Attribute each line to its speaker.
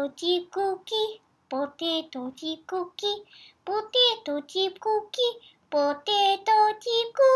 Speaker 1: トチクキポテトチクキポテトチクキポテトチクキ